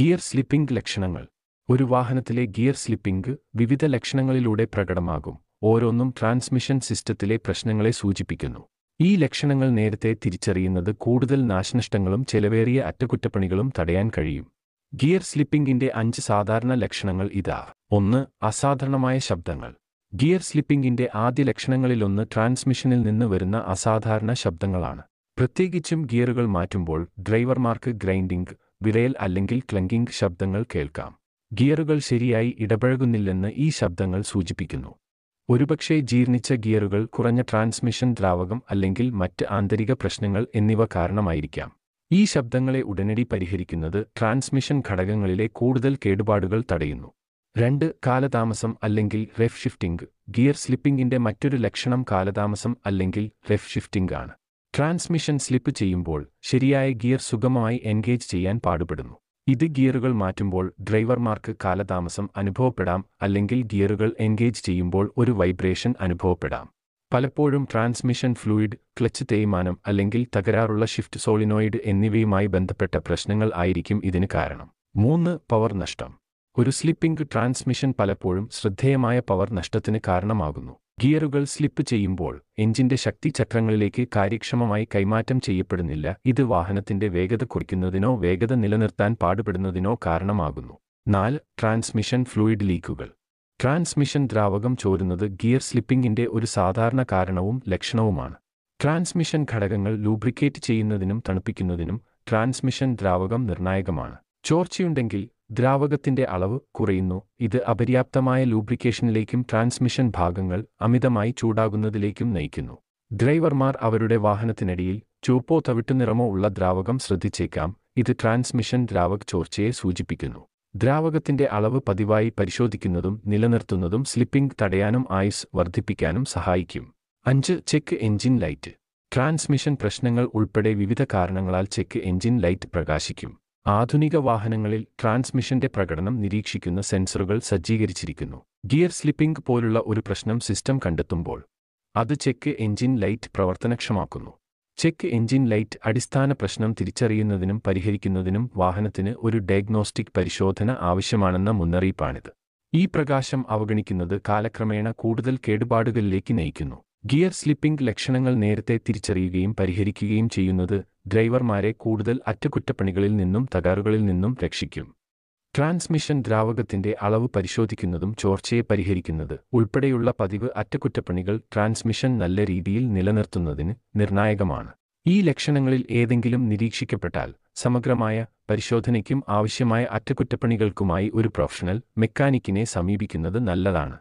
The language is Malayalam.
ഗിയർ സ്ലിപ്പിംഗ് ലക്ഷണങ്ങൾ ഒരു വാഹനത്തിലെ ഗിയർ സ്ലിപ്പിംഗ് വിവിധ ലക്ഷണങ്ങളിലൂടെ പ്രകടമാകും ഓരോന്നും ട്രാൻസ്മിഷൻ സിസ്റ്റത്തിലെ പ്രശ്നങ്ങളെ സൂചിപ്പിക്കുന്നു ഈ ലക്ഷണങ്ങൾ നേരത്തെ തിരിച്ചറിയുന്നത് കൂടുതൽ നാശനഷ്ടങ്ങളും ചെലവേറിയ അറ്റകുറ്റപ്പണികളും തടയാൻ കഴിയും ഗിയർ സ്ലിപ്പിംഗിന്റെ അഞ്ച് സാധാരണ ലക്ഷണങ്ങൾ ഇതാ ഒന്ന് അസാധാരണമായ ശബ്ദങ്ങൾ ഗിയർ സ്ലിപ്പിംഗിന്റെ ആദ്യ ലക്ഷണങ്ങളിലൊന്ന് ട്രാൻസ്മിഷനിൽ നിന്ന് വരുന്ന അസാധാരണ ശബ്ദങ്ങളാണ് പ്രത്യേകിച്ചും ഗിയറുകൾ മാറ്റുമ്പോൾ ഡ്രൈവർമാർക്ക് ഗ്രൈൻഡിംഗ് വിറയൽ അല്ലെങ്കിൽ ക്ലങ്കിംഗ് ശബ്ദങ്ങൾ കേൾക്കാം ഗിയറുകൾ ശരിയായി ഇടപഴകുന്നില്ലെന്ന് ഈ ശബ്ദങ്ങൾ സൂചിപ്പിക്കുന്നു ഒരുപക്ഷെ ജീർണിച്ച ഗിയറുകൾ കുറഞ്ഞ ട്രാൻസ്മിഷൻ ദ്രാവകം അല്ലെങ്കിൽ മറ്റ് ആന്തരിക പ്രശ്നങ്ങൾ എന്നിവ കാരണമായിരിക്കാം ഈ ശബ്ദങ്ങളെ ഉടനടി പരിഹരിക്കുന്നത് ട്രാൻസ്മിഷൻ ഘടകങ്ങളിലെ കൂടുതൽ കേടുപാടുകൾ തടയുന്നു രണ്ട് കാലതാമസം അല്ലെങ്കിൽ റെഫ് ഷിഫ്റ്റിംഗ് ഗിയർ സ്ലിപ്പിംഗിന്റെ മറ്റൊരു ലക്ഷണം കാലതാമസം അല്ലെങ്കിൽ റെഫ് ഷിഫ്റ്റിംഗ് ആണ് ട്രാൻസ്മിഷൻ സ്ലിപ്പ് ചെയ്യുമ്പോൾ ശരിയായ ഗിയർ സുഗമമായി എൻഗേജ് ചെയ്യാൻ പാടുപെടുന്നു ഇത് ഗിയറുകൾ മാറ്റുമ്പോൾ ഡ്രൈവർമാർക്ക് കാലതാമസം അനുഭവപ്പെടാം അല്ലെങ്കിൽ ഗിയറുകൾ എൻഗേജ് ചെയ്യുമ്പോൾ ഒരു വൈബ്രേഷൻ അനുഭവപ്പെടാം പലപ്പോഴും ട്രാൻസ്മിഷൻ ഫ്ലൂയിഡ് ക്ലച്ച് തേയ്മാനം അല്ലെങ്കിൽ തകരാറുള്ള ഷിഫ്റ്റ് സോളിനോയിഡ് എന്നിവയുമായി ബന്ധപ്പെട്ട പ്രശ്നങ്ങൾ ആയിരിക്കും ഇതിന് കാരണം മൂന്ന് പവർ നഷ്ടം ഒരു സ്ലിപ്പിംഗ് ട്രാൻസ്മിഷൻ പലപ്പോഴും ശ്രദ്ധേയമായ പവർ നഷ്ടത്തിന് കാരണമാകുന്നു ഗിയറുകൾ സ്ലിപ്പ് ചെയ്യുമ്പോൾ എഞ്ചിന്റെ ശക്തി ചക്രങ്ങളിലേക്ക് കാര്യക്ഷമമായി കൈമാറ്റം ചെയ്യപ്പെടുന്നില്ല ഇത് വാഹനത്തിന്റെ വേഗത കുറിക്കുന്നതിനോ വേഗത നിലനിർത്താൻ പാടുപെടുന്നതിനോ കാരണമാകുന്നു നാല് ട്രാൻസ്മിഷൻ ഫ്ലൂയിഡ് ലീക്കുകൾ ട്രാൻസ്മിഷൻ ദ്രാവകം ചോരുന്നത് ഗിയർ സ്ലിപ്പിംഗിന്റെ ഒരു സാധാരണ കാരണവും ലക്ഷണവുമാണ് ട്രാൻസ്മിഷൻ ഘടകങ്ങൾ ലൂബ്രിക്കേറ്റ് ചെയ്യുന്നതിനും തണുപ്പിക്കുന്നതിനും ട്രാൻസ്മിഷൻ ദ്രാവകം നിർണായകമാണ് ചോർച്ചയുണ്ടെങ്കിൽ ദ്രാവകത്തിന്റെ അളവ് കുറയുന്നു ഇത് അപര്യാപ്തമായ ലൂബ്രിക്കേഷനിലേക്കും ട്രാൻസ്മിഷൻ ഭാഗങ്ങൾ അമിതമായി ചൂടാകുന്നതിലേക്കും നയിക്കുന്നു ഡ്രൈവർമാർ അവരുടെ വാഹനത്തിനിടയിൽ ചുവപ്പോ തവിട്ടുനിറമോ ഉള്ള ദ്രാവകം ശ്രദ്ധിച്ചേക്കാം ഇത് ട്രാൻസ്മിഷൻ ദ്രാവക ചോർച്ചയെ സൂചിപ്പിക്കുന്നു ദ്രാവകത്തിന്റെ അളവ് പതിവായി പരിശോധിക്കുന്നതും നിലനിർത്തുന്നതും സ്ലിപ്പിംഗ് തടയാനും ആയുസ് വർദ്ധിപ്പിക്കാനും സഹായിക്കും അഞ്ച് ചെക്ക് എഞ്ചിൻ ലൈറ്റ് ട്രാൻസ്മിഷൻ പ്രശ്നങ്ങൾ ഉൾപ്പെടെ വിവിധ കാരണങ്ങളാൽ ചെക്ക് എഞ്ചിൻ ലൈറ്റ് പ്രകാശിക്കും ആധുനിക വാഹനങ്ങളിൽ ട്രാൻസ്മിഷന്റെ പ്രകടനം നിരീക്ഷിക്കുന്ന സെൻസറുകൾ സജ്ജീകരിച്ചിരിക്കുന്നു ഗിയർ സ്ലിപ്പിംഗ് പോലുള്ള ഒരു പ്രശ്നം സിസ്റ്റം കണ്ടെത്തുമ്പോൾ അത് ചെക്ക് എഞ്ചിൻ ലൈറ്റ് പ്രവർത്തനക്ഷമാക്കുന്നു ചെക്ക് എഞ്ചിൻ ലൈറ്റ് അടിസ്ഥാന പ്രശ്നം തിരിച്ചറിയുന്നതിനും പരിഹരിക്കുന്നതിനും വാഹനത്തിന് ഒരു ഡയഗ്നോസ്റ്റിക് പരിശോധന ആവശ്യമാണെന്ന മുന്നറിയിപ്പാണിത് ഈ പ്രകാശം അവഗണിക്കുന്നത് കാലക്രമേണ കൂടുതൽ കേടുപാടുകളിലേക്ക് നയിക്കുന്നു ഗിയർ സ്ലിപ്പിംഗ് ലക്ഷണങ്ങൾ നേരത്തെ തിരിച്ചറിയുകയും പരിഹരിക്കുകയും ചെയ്യുന്നത് ഡ്രൈവർമാരെ കൂടുതൽ അറ്റകുറ്റപ്പണികളിൽ നിന്നും തകരാറുകളിൽ നിന്നും രക്ഷിക്കും ട്രാൻസ്മിഷൻ ദ്രാവകത്തിന്റെ അളവ് പരിശോധിക്കുന്നതും ചോർച്ചയെ പരിഹരിക്കുന്നത് ഉൾപ്പെടെയുള്ള പതിവ് അറ്റകുറ്റപ്പണികൾ ട്രാൻസ്മിഷൻ നല്ല രീതിയിൽ നിലനിർത്തുന്നതിന് നിർണായകമാണ് ഈ ലക്ഷണങ്ങളിൽ ഏതെങ്കിലും നിരീക്ഷിക്കപ്പെട്ടാൽ സമഗ്രമായ പരിശോധനയ്ക്കും ആവശ്യമായ അറ്റകുറ്റപ്പണികൾക്കുമായി ഒരു പ്രൊഫഷണൽ മെക്കാനിക്കിനെ സമീപിക്കുന്നത് നല്ലതാണ്